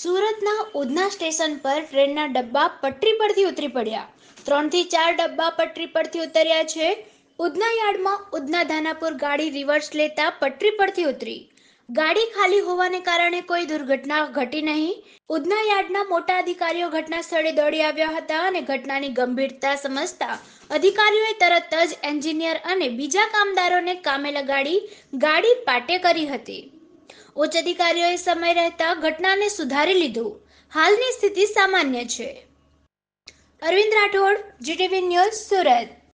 સુરતના ઉધના સ્ટેશન પર ટ્રેનના ડબ્બા પટરી પરથી ઉતરી પડ્યા ત્રણથી ચાર ડબ્બા પટરી પરથી ઉતર્યા છે ઉધના યાર્ડમાં ઉધના ધાનાપુર ગાડી રિવર્સ લેતા પટરી પરથી ઉતરી ગાડી ખાલી હોવાને કારણે કોઈ દુર્ઘટના ઘટી નહીં ઉધના યાર્ડના મોટા અધિકારીઓ ઘટના સ્થળે દોડી આવ્યા હતા અને ઘટનાની ગંભીરતા સમજતા અધિકારીઓએ તરત જ એન્જિનિયર અને બીજા કામદારોને કામે લગાડી ગાડી પાટે કરી હતી ઉચ્ચ અધિકારીઓએ સમય રહેતા ઘટનાને સુધારી લીધું હાલની સ્થિતિ સામાન્ય છે અરવિંદ રાઠોડ જીટીવી ન્યૂઝ સુરત